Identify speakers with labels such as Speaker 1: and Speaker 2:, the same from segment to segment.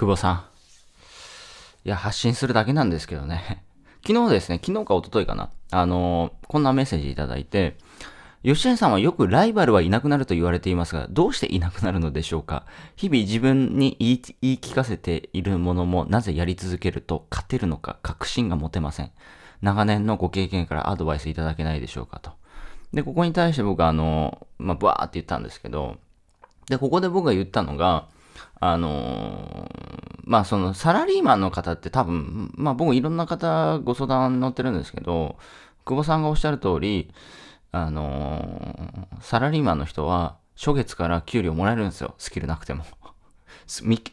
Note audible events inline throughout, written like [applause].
Speaker 1: 久保さん。いや、発信するだけなんですけどね。[laughs] 昨日ですね、昨日か一昨日かな。あのー、こんなメッセージいただいて、吉谷さんはよくライバルはいなくなると言われていますが、どうしていなくなるのでしょうか日々自分に言い言い聞かせているものもなぜやり続けると勝てるのか確信が持てません。長年のご経験からアドバイスいただけないでしょうかと。で、ここに対して僕はあの、まあ、バーって言ったんですけど、で、ここで僕が言ったのが、あのー、まあそのサラリーマンの方って多分、まあ僕いろんな方ご相談乗ってるんですけど、久保さんがおっしゃる通り、あのー、サラリーマンの人は初月から給料もらえるんですよ。スキルなくても。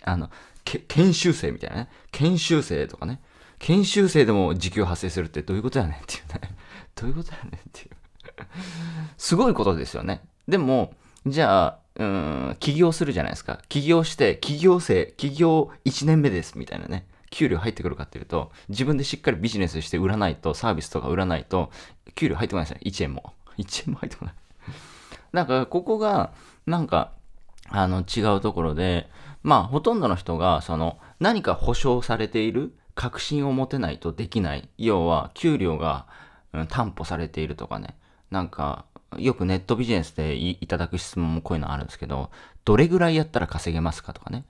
Speaker 1: あの、研修生みたいなね。研修生とかね。研修生でも時給発生するってどういうことやねんっていうね。どういうことやねんっていう。すごいことですよね。でも、じゃあ、うん、起業するじゃないですか。起業して、起業生、起業1年目です、みたいなね。給料入ってくるかっていうと、自分でしっかりビジネスして売らないと、サービスとか売らないと、給料入ってこないですね。1円も。1 [laughs] 円も入ってこない。なんか、ここが、なんか、あの、違うところで、まあ、ほとんどの人が、その、何か保証されている確信を持てないとできない。要は、給料が、うん、担保されているとかね。なんか、よくネットビジネスでいただく質問もこういうのあるんですけど、どれぐらいやったら稼げますかとかね。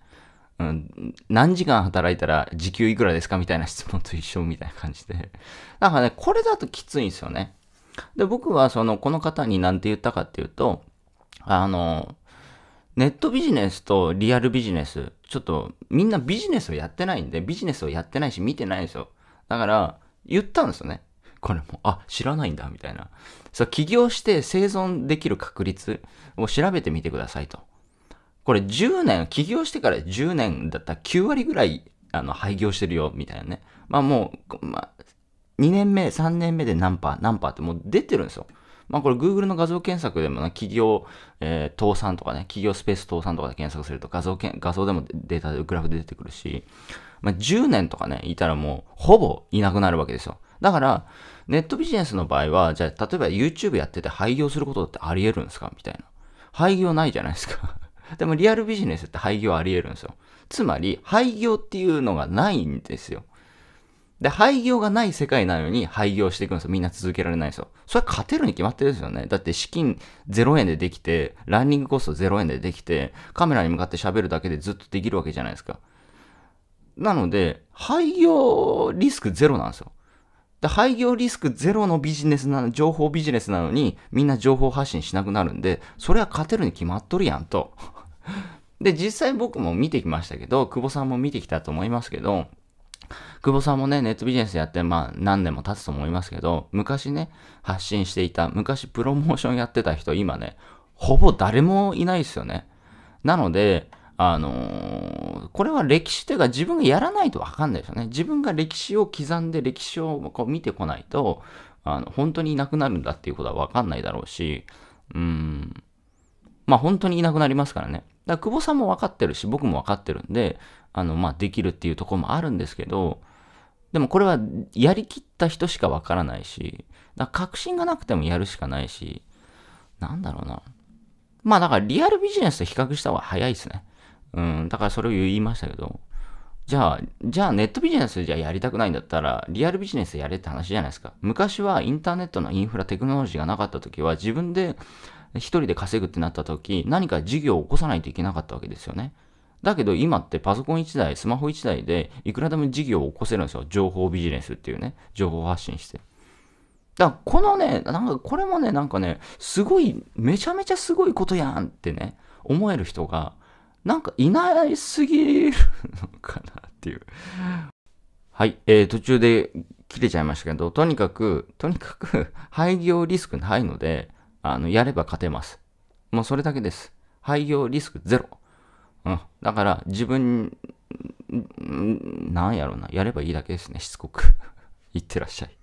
Speaker 1: うん、何時間働いたら時給いくらですかみたいな質問と一緒みたいな感じで。だ [laughs] からね、これだときついんですよね。で、僕はその、この方に何て言ったかっていうと、あの、ネットビジネスとリアルビジネス、ちょっとみんなビジネスをやってないんで、ビジネスをやってないし見てないんですよ。だから、言ったんですよね。これも、あ、知らないんだ、みたいな。そう、起業して生存できる確率を調べてみてくださいと。これ10年、起業してから10年だったら9割ぐらい、あの、廃業してるよ、みたいなね。まあもう、まあ、2年目、3年目で何パー、何パーってもう出てるんですよ。まあこれ Google の画像検索でも企業、えー、倒産とかね、企業スペース倒産とかで検索すると画像けん、画像でもデータグラフで出てくるし、まあ10年とかね、いたらもうほぼいなくなるわけですよ。だから、ネットビジネスの場合は、じゃあ、例えば YouTube やってて廃業することってあり得るんですかみたいな。廃業ないじゃないですか [laughs] でもリアルビジネスって廃業あり得るんですよ。つまり、廃業っていうのがないんですよ。で、廃業がない世界なのに廃業していくんですよ。みんな続けられないんですよ。それは勝てるに決まってるんですよね。だって資金0円でできて、ランニングコスト0円でできて、カメラに向かって喋るだけでずっとできるわけじゃないですか。なので、廃業リスクゼロなんですよ。廃業リスクゼロのビジネスなの、情報ビジネスなのに、みんな情報発信しなくなるんで、それは勝てるに決まっとるやんと。[laughs] で、実際僕も見てきましたけど、久保さんも見てきたと思いますけど、久保さんもね、ネットビジネスやって、まあ何年も経つと思いますけど、昔ね、発信していた、昔プロモーションやってた人、今ね、ほぼ誰もいないですよね。なので、あのー、これは歴史というか自分がやらないとわかんないですよね。自分が歴史を刻んで歴史をこう見てこないと、あの、本当にいなくなるんだっていうことはわかんないだろうし、うん。まあ本当にいなくなりますからね。だから久保さんも分かってるし、僕も分かってるんで、あの、まあできるっていうとこもあるんですけど、でもこれはやりきった人しか分からないし、だ確信がなくてもやるしかないし、なんだろうな。まあだからリアルビジネスと比較した方が早いですね。うん、だからそれを言いましたけど、じゃあ、じゃあネットビジネスじゃやりたくないんだったら、リアルビジネスやれって話じゃないですか。昔はインターネットのインフラテクノロジーがなかった時は、自分で一人で稼ぐってなった時、何か事業を起こさないといけなかったわけですよね。だけど今ってパソコン1台、スマホ1台でいくらでも事業を起こせるんですよ。情報ビジネスっていうね、情報発信して。だからこのね、なんかこれもね、なんかね、すごい、めちゃめちゃすごいことやんってね、思える人が、なんかいないすぎるのかなっていう。はい、えー、途中で切れちゃいましたけど、とにかく、とにかく、[laughs] 廃業リスクないので、あの、やれば勝てます。もうそれだけです。廃業リスクゼロ。うん。だから、自分、なんやろうな、やればいいだけですね、しつこく。い [laughs] ってらっしゃい。